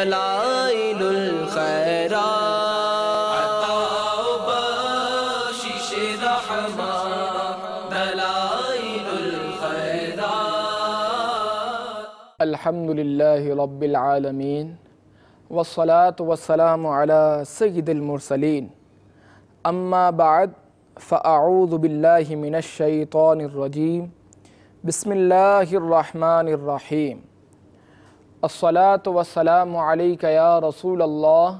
दलाइलुल खैरा अल्हम्दुलिल्लाहि रब्बिल आलमीन वस्सलातु वस्सलामु अला सय्यिदिल मुरसलीन अम्मा बाद फ़अऊज़ु बिल्लाहि मिनश शैतानिर रजीम बिस्मिल्लाहिर रहमानिर रहीम असलात वसलाम या रसूल अल्लाह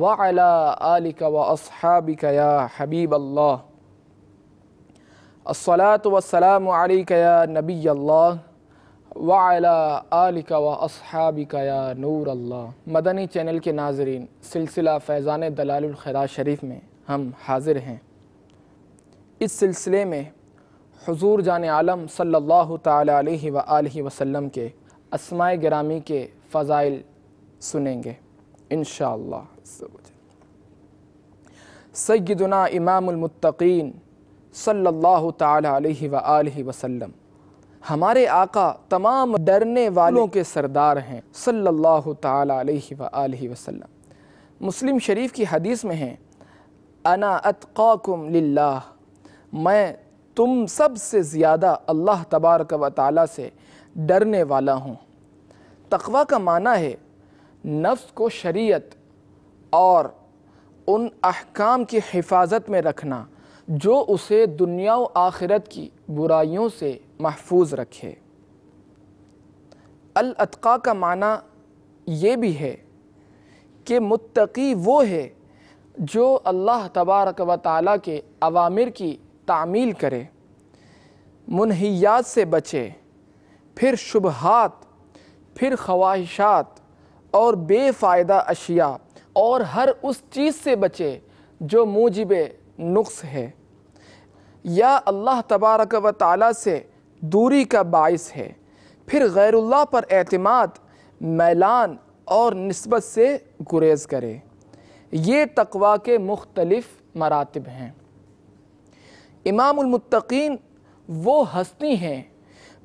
वाला आलिक व असहाबिक या हबीब अल्लाह असलात वसलाम या नबी अल्लाह वाला आलिक व असहाबिक या नूर अल्लाह मदनी चैनल के नाजरीन सिलसिला फैज़ान दलालखरा शरीफ में हम हाजिर हैं इस सिलसिले में हजूर जान आलम सल्लल्लाहु अलैहि वसल्लम के असमाय ग्रामी के फ़ज़ाइल सुनेंगे इन सैदना इमामतकीन सल्लल्लाहु अलैहि वसल्लम हमारे आका तमाम डरने वालों के सरदार हैं सल्लल्लाहु अलैहि वसल्लम मुस्लिम शरीफ की हदीस में है अना अतकाकुम लिल्लाह मैं तुम सब से ज़्यादा अल्लाह तबारक व ताली से डरने वाला हूँ तकवा का माना है नफ्स को शरीयत और उन अहकाम की हिफाजत में रखना जो उसे दुनिया व आखिरत की बुराइयों से महफूज रखे अतका का माना ये भी है कि मुत्तकी वो है जो अल्लाह तबारक व ताली के अवामिर की तामील करे मुनहियात से बचे फिर शुबहात फिर ख्वाहिशात और बेफ़ायदा अशिया और हर उस चीज़ से बचे जो मूजिब नुक्स है या अल्लाह तबारक व ताली से दूरी का बायस है फिर गैरुल्लाह पर अतमाद मैलान और नस्बत से गुरेज करे ये तकवा के मुख्तलफ़ मरातब हैं इमामतकीन वो हस्ती हैं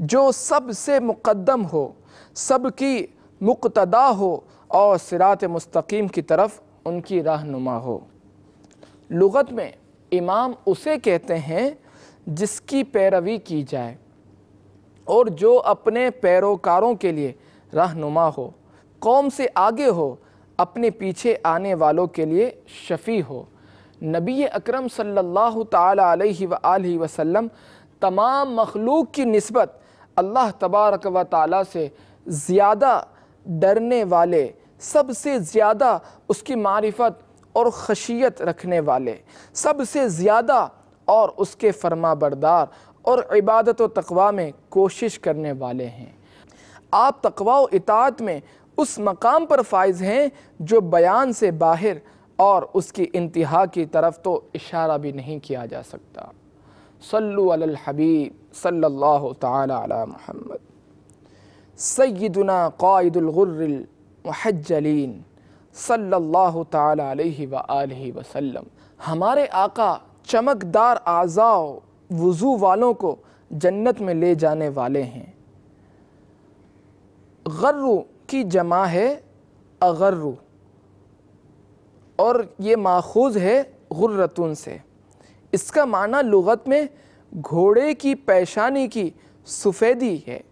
जो सब से मुक़दम हो सब की मुक्तदा हो और सिरात मस्तकीम की तरफ उनकी रहनुमा हो लगत में इमाम उसे कहते हैं जिसकी पैरवी की जाए और जो अपने पैरोकारों के लिए रहनुमा हो कौम से आगे हो अपने पीछे आने वालों के लिए शफ़ी हो नबी अकरम सल्लल्लाहु अलैहि वसल्लम तमाम मखलूक की नस्बत अल्लाह तबारक व ताला से ज़्यादा डरने वाले सबसे ज़्यादा उसकी मारिफत और खशियत रखने वाले सबसे ज़्यादा और उसके फरमा बरदार और इबादत व तकवा में कोशिश करने वाले हैं आप तकवा व इतात में उस मकाम पर फाइज हैं जो बयान से बाहर और उसकी इंतहा की तरफ तो इशारा भी नहीं किया जा सकता सल्लु अल हबीब सल्लल्लाहु ताला अला मुहम्मद सैदना कायदुलगुर्रमहजलिन सल्लल्लाहु ताला अलैहि व आलिहि वसल्लम हमारे आका चमकदार आज़ाओ वज़ू वालों को जन्नत में ले जाने वाले हैं गर्रु की जमा है अगर्रु और ये माखूज है गुर्रतुन से इसका माना लगत में घोड़े की पेशानी की सफ़ेदी है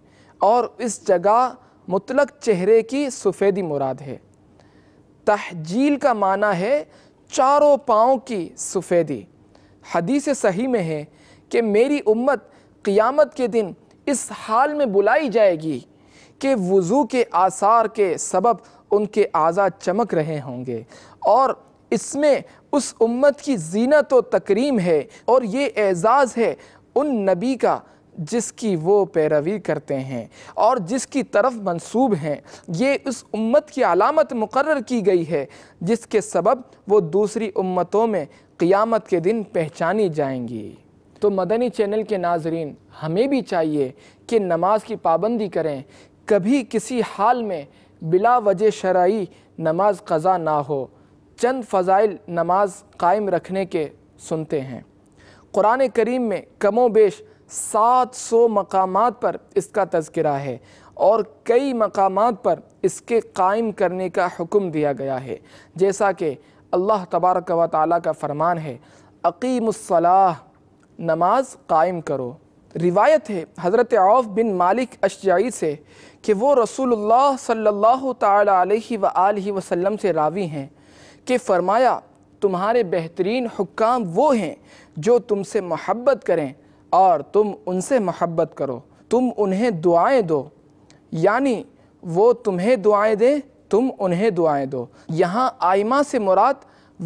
और इस जगह मुतलक चेहरे की सफ़ेदी मुराद है तहजील का माना है चारों पाँव की सफ़ेदी हदीस सही में है कि मेरी उम्मत क़ियामत के दिन इस हाल में बुलाई जाएगी कि वज़ू के आसार के सबब उनके आज़ा चमक रहे होंगे और इसमें उस उम्मत की जीनत व तकरीम है और ये एज़ाज़ है उन नबी का जिसकी वो पैरवी करते हैं और जिसकी तरफ मंसूब हैं ये उस उम्मत की अलामत मुकर की गई है जिसके सबब वो दूसरी उम्मतों में क़ियामत के दिन पहचानी जाएंगी तो मदनी चैनल के नाजरीन हमें भी चाहिए कि नमाज की पाबंदी करें कभी किसी हाल में बिला वजह शराई नमाज कज़ा ना हो चंद फ़ज़ाइल नमाज कायम रखने के सुनते हैं क़ुरान करीम में कमो बेश सात सौ मकाम पर इसका तस्करा है और कई मकाम पर इसके कायम करने का हुक्म दिया गया है जैसा कि अल्लाह तबारक व ताली का फरमान है अकीमसलाह नमाज कायम करो रिवायत है हज़रत औफ बिन मालिक अशजाई से कि वो रसूलुल्लाह सल्लल्लाहु अलैहि वसल्लम से रावी हैं कि फ़रमाया तुम्हारे बेहतरीन हुक्काम वो हैं जो तुमसे महब्बत करें और तुम उनसे महब्बत करो तुम उन्हें दुआएं दो यानी वो तुम्हें दुआएं दें तुम उन्हें दुआएं दो यहाँ आयमा से मुराद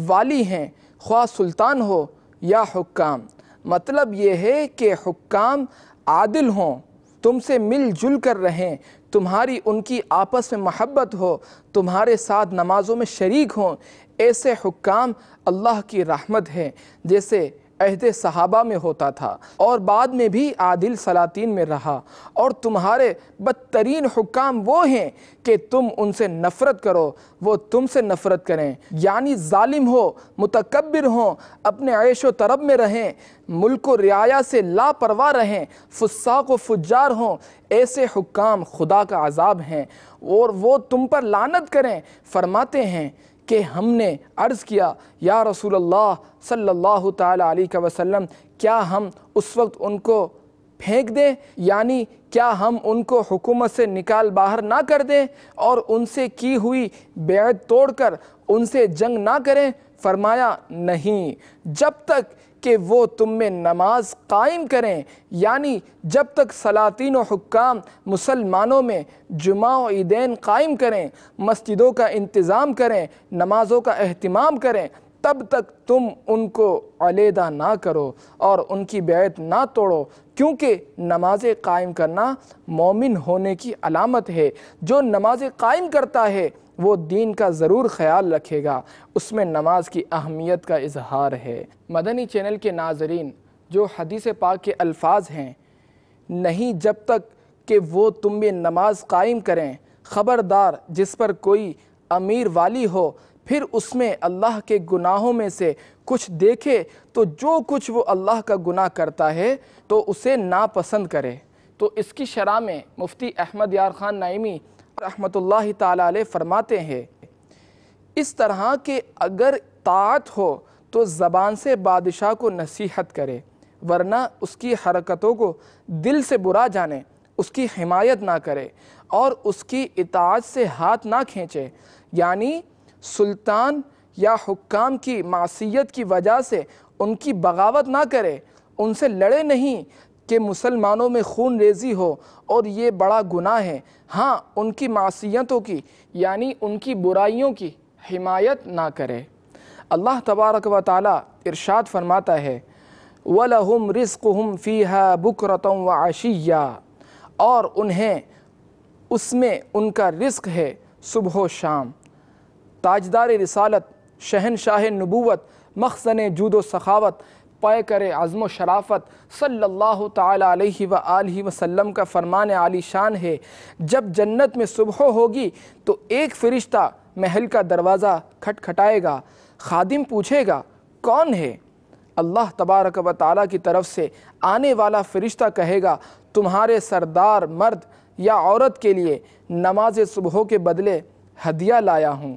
वाली हैं ख्वा सुल्तान हो या हुक्काम मतलब ये है कि हुक्काम आदिल हों तुमसे मिलजुल कर रहें तुम्हारी उनकी आपस में महब्बत हो तुम्हारे साथ नमाज़ों में शरीक हों ऐसे हुक्काम अल्लाह की रहमत हैं जैसे अहद सहाबा में होता था और बाद में भी आदिल सलातीन में रहा और तुम्हारे बदतरीन हुक्काम वो हैं कि तुम उनसे नफ़रत करो वो तुमसे नफ़रत करें यानी ालिम हो मतकबर हों अपने ऐश व तरब में रहें मुल्क रियाया से लापरवाह रहें फुस्साक व फुजार हों ऐसे हुक्काम खुदा का आज़ाब हैं और वो तुम पर लानत करें फरमाते हैं कि हमने अर्ज़ किया या रसूल अल्लाह सल्लल्लाहु अलैहि वसल्लम क्या हम उस वक्त उनको फेंक दें यानी क्या हम उनको हुकूमत से निकाल बाहर ना कर दें और उनसे की हुई बेत तोड़कर उनसे जंग ना करें फरमाया नहीं जब तक कि वो तुम में नमाज कायम करें यानी जब तक सलातिन हुक्काम मुसलमानों में जुमा ईदेन कायम करें मस्जिदों का इंतज़ाम करें नमाज़ों का अहतमाम करें तब तक तुम उनको अलहदा ना करो और उनकी बैत ना तोड़ो क्योंकि नमाज कायम करना मोमिन होने की अलामत है जो नमाज कायम करता है वो दीन का ज़रूर ख्याल रखेगा उसमें नमाज की अहमियत का इजहार है मदनी चैनल के नाजरीन जो हदीस पाक के अल्फाज हैं नहीं जब तक कि वो तुम भी नमाज कायम करें ख़बरदार जिस पर कोई अमीर वाली हो फिर उसमें अल्लाह के गुनाहों में से कुछ देखे तो जो कुछ वो अल्लाह का गुनाह करता है तो उसे नापसंद करे तो इसकी शरह में मुफ्ती अहमद यार ख़ान नाइमी रहमत ताल फरमाते हैं इस तरह के अगर तात हो तो ज़बान से बादशाह को नसीहत करे वरना उसकी हरकतों को दिल से बुरा जाने उसकी हिमायत ना करे और उसकी इताज से हाथ ना खींचे यानी सुल्तान या हुक्काम की मासीत की वजह से उनकी बगावत ना करे उनसे लड़े नहीं कि मुसलमानों में खून रेजी हो और ये बड़ा गुनाह है हाँ उनकी मासीतों की यानी उनकी बुराइयों की हिमायत ना करे अल्लाह तबारक व ताली इरशाद फरमाता है रिस्क फ़ी रिस्कहम बुक रतम व आशिया और उन्हें उसमें उनका रिस्क है सुबह शाम ताजदार रिसालत शहनशाह नबूवत मखसन जूद सखावत पाए करे आज़म शराफ़त सल्लल्लाहु ताला अलैहि व आलिहि का फ़रमान शान है जब जन्नत में सुबह होगी तो एक फ़रिश्ता महल का दरवाज़ा खटखटाएगा खादिम पूछेगा कौन है अल्लाह तबारक व ताली की तरफ से आने वाला फ़रिश्ता कहेगा तुम्हारे सरदार मर्द या औरत के लिए नमाज सुबह के बदले हदिया लाया हूँ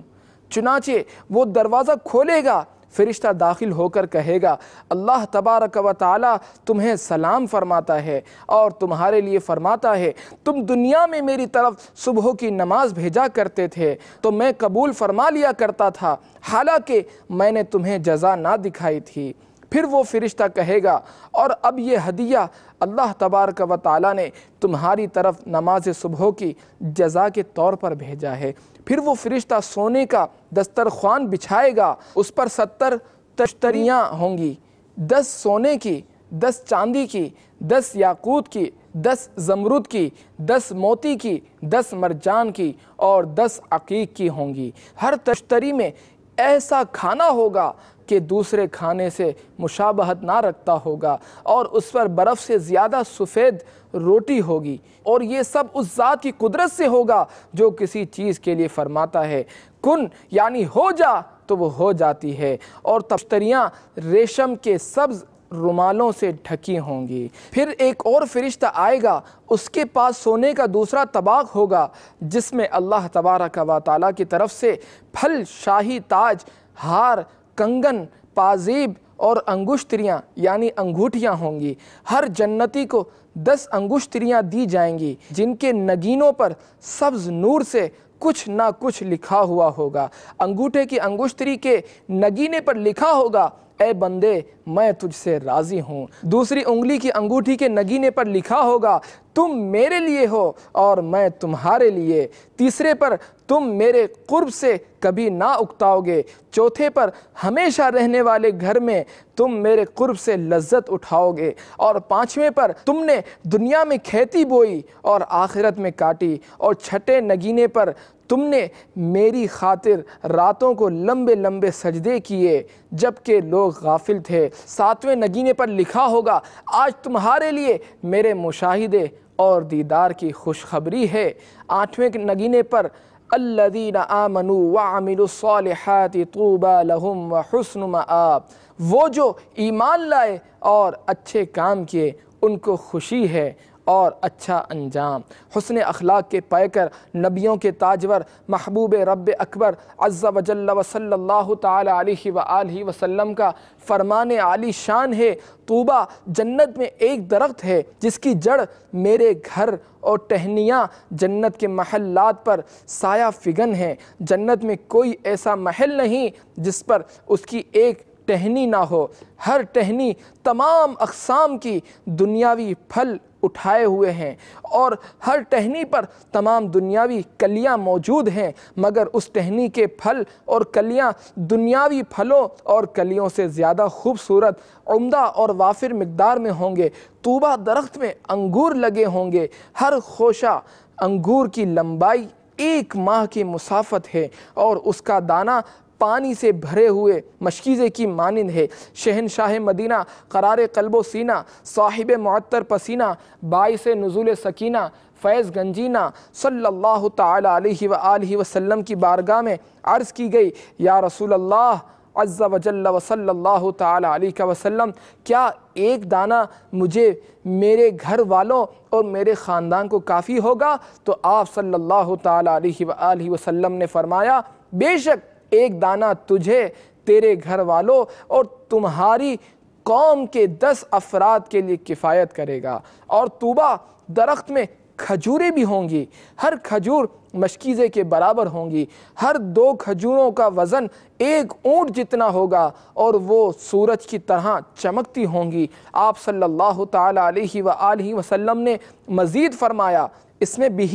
चुनाचे वो दरवाज़ा खोलेगा फ़रिश्ता दाखिल होकर कहेगा अल्लाह तबारक व ताली तुम्हें सलाम फरमाता है और तुम्हारे लिए फरमाता है तुम दुनिया में मेरी तरफ सुबह की नमाज भेजा करते थे तो मैं कबूल फरमा लिया करता था हालांकि मैंने तुम्हें जजा ना दिखाई थी फिर वो फ़रिश्ता कहेगा और अब ये हदिया अल्लाह तबारक व ताली ने तुम्हारी तरफ नमाज सुबह की जजा के तौर पर भेजा है फिर वो फरिश्ता सोने का दस्तरखान बिछाएगा उस पर सत्तर तश्तरियाँ होंगी दस सोने की दस चांदी की दस याकूत की दस जमरूद की दस मोती की दस मरजान की और दस अकीक की होंगी हर तश्तरी में ऐसा खाना होगा के दूसरे खाने से मुशाबहत ना रखता होगा और उस पर बर्फ़ से ज़्यादा सफ़ेद रोटी होगी और ये सब उस ज़ात की कुदरत से होगा जो किसी चीज़ के लिए फरमाता है कुन यानी हो जा तो वो हो जाती है और तफ्तरियाँ रेशम के सब्ज़ रुमालों से ढकी होंगी फिर एक और फरिश्ता आएगा उसके पास सोने का दूसरा तबाक होगा जिसमें अल्लाह तबारक व की तरफ से फल शाही ताज हार कंगन पाजेब और अंगुश्तरियाँ यानी अंगूठियाँ होंगी हर जन्नती को दस अंगुश्तरियाँ दी जाएंगी जिनके नगीनों पर सब्ज़ नूर से कुछ ना कुछ लिखा हुआ होगा अंगूठे की अंगुश्तरी के नगीने पर लिखा होगा ए बंदे मैं तुझसे राज़ी हूँ दूसरी उंगली की अंगूठी के नगीने पर लिखा होगा तुम मेरे लिए हो और मैं तुम्हारे लिए तीसरे पर तुम मेरे कुर्ब से कभी ना उकताओगे चौथे पर हमेशा रहने वाले घर में तुम मेरे कुर्ब से लज्जत उठाओगे और पाँचवें पर तुमने दुनिया में खेती बोई और आखिरत में काटी और छठे नगीने पर तुमने मेरी खातिर रातों को लंबे लंबे सजदे किए जबकि लोग गाफिल थे सातवें नगीने पर लिखा होगा आज तुम्हारे लिए मेरे मुशाहिदे और दीदार की खुशखबरी है आठवें नगीने पर अल्लदीन आमनु वामिलसालहत तूबा लहम व हसन मआब वो जो ईमान लाए और अच्छे काम किए उनको खुशी है और अच्छा अंजाम हसन अखलाक के पैकर नबियों के ताजवर महबूब रब अकबर अज़्ज़ा वजल वसल्ला वसलम का फरमान आली शान है तूबा जन्नत में एक दरख्त है जिसकी जड़ मेरे घर और टहनियाँ जन्नत के महल्लात पर साया फिगन है जन्नत में कोई ऐसा महल नहीं जिस पर उसकी एक टहनी ना हो हर टहनी तमाम अकसाम की दुनियावी फल उठाए हुए हैं और हर टहनी पर तमाम दुनियावी कलियां मौजूद हैं मगर उस टहनी के फल और कलियां दुनियावी फलों और कलियों से ज़्यादा खूबसूरत उम्दा और वाफिर मकदार में होंगे तूबा दरख्त में अंगूर लगे होंगे हर खोशा अंगूर की लंबाई एक माह की मुसाफत है और उसका दाना पानी से भरे हुए मशकीज़े की मानंद है शहनशाह मदीना करार कल्बो सीना साहिब मअतर पसीना बाइस नज़ुल सकीना फैज़ गंजीना सल्लल्लाहु अलैहि अलैहि वसल्लम की बारगाह में अर्ज़ की गई या रसूल अल्लाह अज़्ज़ा वजल्ला वसल्लल्लाहु अलैहि वसल्लम क्या एक दाना मुझे मेरे घर वालों और मेरे ख़ानदान को काफ़ी होगा तो आप सल्लल्लाहु ताला अलैहि वसल्लम ने फ़रमाया बेशक एक दाना तुझे तेरे घर वालों और तुम्हारी कौम के दस अफराद के लिए किफ़ायत करेगा और तूबा दरख्त में खजूरें भी होंगी हर खजूर मशकीज़े के बराबर होंगी हर दो खजूरों का वज़न एक ऊँट जितना होगा और वो सूरज की तरह चमकती होंगी आप सल्लल्लाहु अलैहि वसल्लम ने मज़ीद फ़रमाया इसमें भी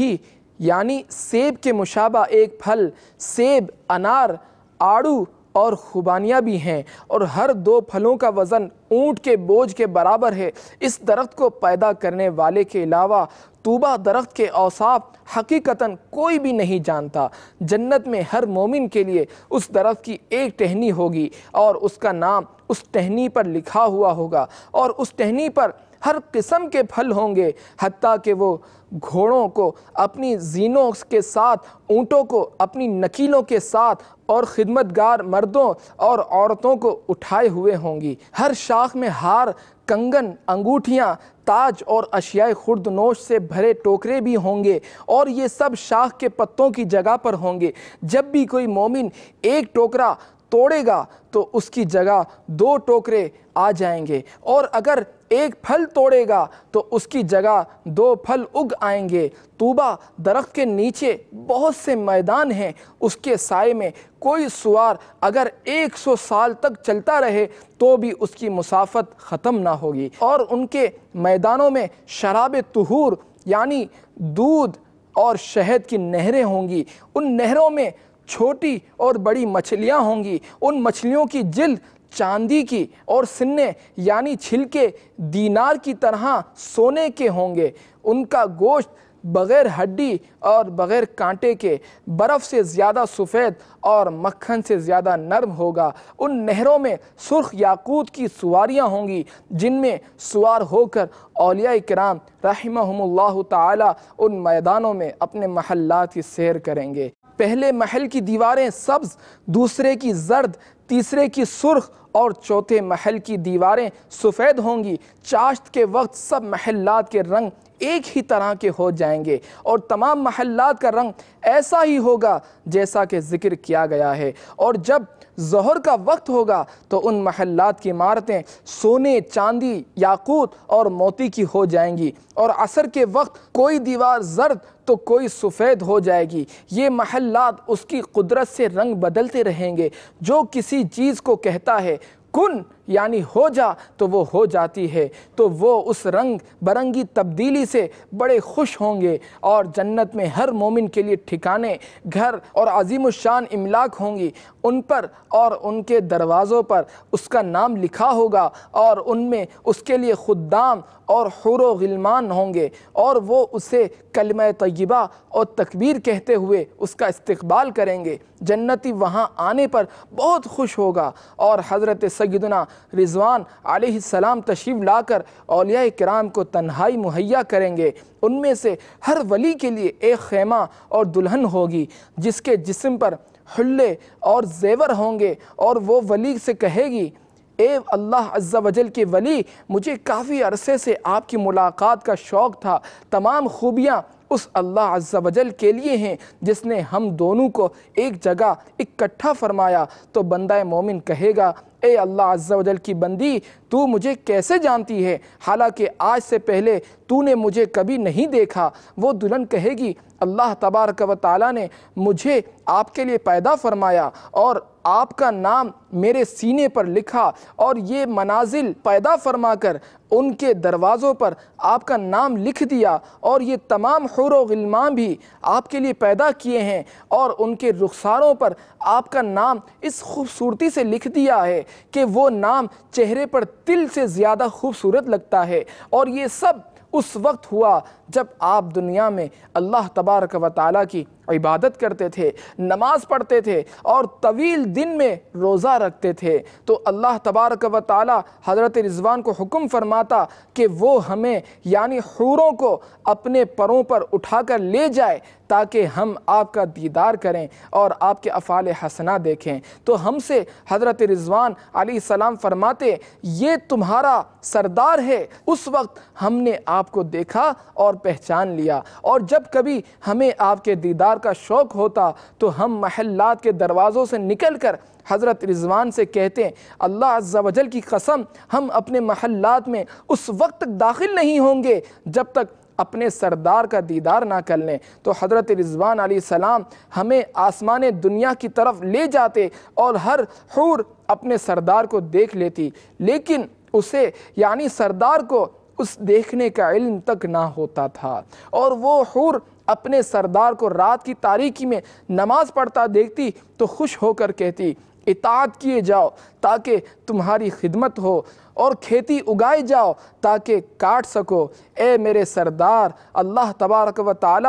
यानी सेब के मुशाबा एक फल सेब अनार आड़ू और खुबानियाँ भी हैं और हर दो फलों का वज़न ऊँट के बोझ के बराबर है इस दरख्त को पैदा करने वाले के अलावा तूबा दरख्त के औसाफ हकीकता कोई भी नहीं जानता जन्नत में हर मोमिन के लिए उस दरख्त की एक टहनी होगी और उसका नाम उस टहनी पर लिखा हुआ होगा और उस टहनी पर हर किस्म के फल होंगे हती कि वो घोड़ों को अपनी जीनों के साथ ऊँटों को अपनी नकीलों के साथ और ख़िदमतगार मर्दों और औरतों को उठाए हुए होंगी हर शाख में हार कंगन अंगूठियाँ ताज और अशियाए खुर्दनोश से भरे टोकरे भी होंगे और ये सब शाख के पत्तों की जगह पर होंगे जब भी कोई मोमिन एक टोकरा तोड़ेगा तो उसकी जगह दो टोकरे आ जाएंगे और अगर एक फल तोड़ेगा तो उसकी जगह दो फल उग आएंगे तूबा दरख्त के नीचे बहुत से मैदान हैं उसके साय में कोई सुवार अगर 100 साल तक चलता रहे तो भी उसकी मुसाफत ख़त्म ना होगी और उनके मैदानों में शराब तहूर यानी दूध और शहद की नहरें होंगी उन नहरों में छोटी और बड़ी मछलियाँ होंगी उन मछलियों की जिल चांदी की और सिन्ने यानी छिलके दीनार की तरह सोने के होंगे उनका गोश्त बग़ैर हड्डी और बग़ैर कांटे के बर्फ़ से ज़्यादा सफ़ेद और मक्खन से ज़्यादा नरम होगा उन नहरों में सुर्ख याकूत की सवारियाँ होंगी जिनमें सवार होकर अलिया कराम रहमल ताला उन मैदानों में अपने महल्लात की सैर करेंगे पहले महल की दीवारें सब्ज दूसरे की जर्द तीसरे की सुर्ख और चौथे महल की दीवारें सफ़ेद होंगी चाश्त के वक्त सब महल्लात के रंग एक ही तरह के हो जाएंगे और तमाम महल्लात का रंग ऐसा ही होगा जैसा कि ज़िक्र किया गया है और जब जहर का वक्त होगा तो उन महल्लात की इमारतें सोने चांदी याकूत और मोती की हो जाएंगी और असर के वक्त कोई दीवार जर्द तो कोई सफ़ेद हो जाएगी ये महल्लात उसकी कुदरत से रंग बदलते रहेंगे जो किसी चीज़ को कहता है कुन यानी हो जा तो वो हो जाती है तो वो उस रंग बरंगी तब्दीली से बड़े खुश होंगे और जन्नत में हर मोमिन के लिए ठिकाने घर और अजीम शान इमलाक होंगी उन पर और उनके दरवाज़ों पर उसका नाम लिखा होगा और उनमें उसके लिए खुदाम और हुर गिलमान होंगे और वो उसे कलम तयबा और तकबीर कहते हुए उसका इस्तबाल करेंगे जन्नती वहाँ आने पर बहुत खुश होगा और हज़रत सगदना रिजवान आलाम तशीब लाकर अलिया कराम को तन्हाई मुहैया करेंगे उनमें से हर वली के लिए एक खेमा और दुल्हन होगी जिसके जिसम पर हल्ले और जेवर होंगे और वो वली से कहेगी ए अल्लाह अज्जा वजल के वली मुझे काफ़ी अरसे से आपकी मुलाकात का शौक़ था तमाम खूबियाँ उस अल्लाह अज्जा वजल के लिए हैं जिसने हम दोनों को एक जगह इकट्ठा फरमाया तो बंदा मोमिन कहेगा ए अल्लाह अज्जावजल की बंदी तू मुझे कैसे जानती है हालांकि आज से पहले तूने मुझे कभी नहीं देखा वो दुल्हन कहेगी अल्लाह तबारक व ताली ने मुझे आपके लिए पैदा फरमाया और आपका नाम मेरे सीने पर लिखा और ये मनाजिल पैदा फरमा कर उनके दरवाज़ों पर आपका नाम लिख दिया और ये तमाम हर गिलमाम भी आपके लिए पैदा किए हैं और उनके रुखसारों पर आपका नाम इस खूबसूरती से लिख दिया है कि वो नाम चेहरे पर तिल से ज़्यादा खूबसूरत लगता है और ये सब उस वक्त हुआ जब आप दुनिया में अल्लाह तबारक व ताली की इबादत करते थे नमाज़ पढ़ते थे और तवील दिन में रोज़ा रखते थे तो अल्लाह तबारक व ताली हज़रत रिजवान को हुक्म फरमाता कि वो हमें यानी हूरों को अपने परों पर उठाकर ले जाए ताकि हम आपका दीदार करें और आपके अफ़ाल हसना देखें तो हमसे हज़रत रिजवान अली सलाम फरमाते ये तुम्हारा सरदार है उस वक्त हमने आपको देखा और और पहचान लिया और जब कभी हमें आपके दीदार का शौक़ होता तो हम महल्लात के दरवाज़ों से निकल कर हज़रत रिजवान से कहते हैं अल्लाह अज्जावजल की कसम हम अपने महल्लात में उस वक्त तक दाखिल नहीं होंगे जब तक अपने सरदार का दीदार ना कर लें तो हज़रत रिजवान सलाम हमें आसमान दुनिया की तरफ ले जाते और हर हूर अपने सरदार को देख लेती लेकिन उसे यानी सरदार को उस देखने का इल्म तक ना होता था और वो हुर अपने सरदार को रात की तारीकी में नमाज़ पढ़ता देखती तो खुश होकर कहती इतात किए जाओ ताकि तुम्हारी खिदमत हो और खेती उगाए जाओ ताकि काट सको ए मेरे सरदार अल्लाह तबारक व ताली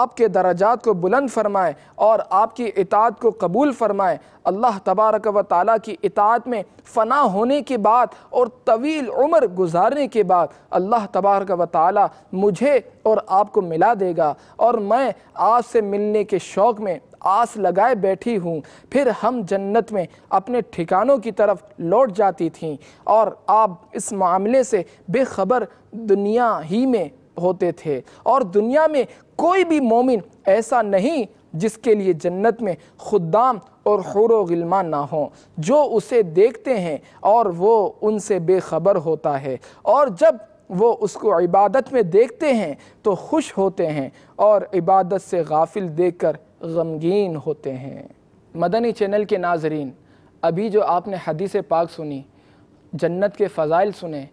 आपके दर्जात को बुलंद फरमाए और आपकी इतात को कबूल फरमाए अल्लाह तबारक व ताली की इतात में फ़ना होने के बाद और तवील उम्र गुजारने के बाद अल्लाह तबारक व ताली मुझे और आपको मिला देगा और मैं आपसे मिलने के शौक़ में आस लगाए बैठी हूँ फिर हम जन्नत में अपने ठिकानों की तरफ लौट जाती थीं और आप इस मामले से बेखबर दुनिया ही में होते थे और दुनिया में कोई भी मोमिन ऐसा नहीं जिसके लिए जन्नत में खुदाम और हुर गिलमान ना हो जो उसे देखते हैं और वो उनसे बेखबर होता है और जब वो उसको इबादत में देखते हैं तो खुश होते हैं और इबादत से गाफिल देखकर गमगीन होते हैं मदनी चैनल के नाजरीन अभी जो आपने हदीस पाक सुनी जन्नत के फ़ाइल सुने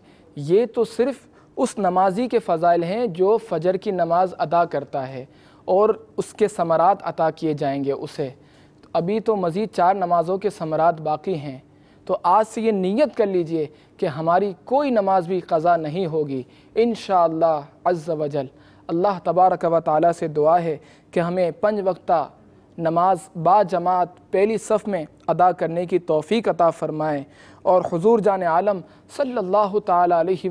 ये तो सिर्फ़ उस नमाजी के फ़ाइल हैं जो फ़जर की नमाज़ अदा करता है और उसके समरात अता किए जाएंगे उसे तो अभी तो मज़ीद चार नमाज़ों के समरात बाकी हैं तो आज से ये नीयत कर लीजिए कि हमारी कोई नमाज भी कज़ा नहीं होगी इन शजल अल्लाह तबारक व ताली से दुआ है कि हमें पंज वक्ता नमाज बाजमात पहली सफ़ में अदा करने की तोफ़ी अता फ़रमाएँ और हजूर जान आलम सल्लल्लाहु अलैहि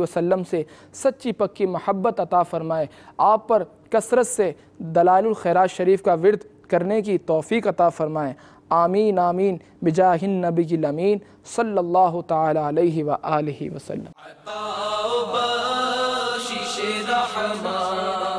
वसल्लम से सच्ची पक्की मोहब्बत अता फ़रमाए आप पर कसरत से दलाल खैरात शरीफ का विरद करने की तोफ़ी अता फ़रमाएँ आमीन आमीन बिजाहिन नबी की लमीन सल्लल्लाहु अलैहि वसल्लम رشيد أحمد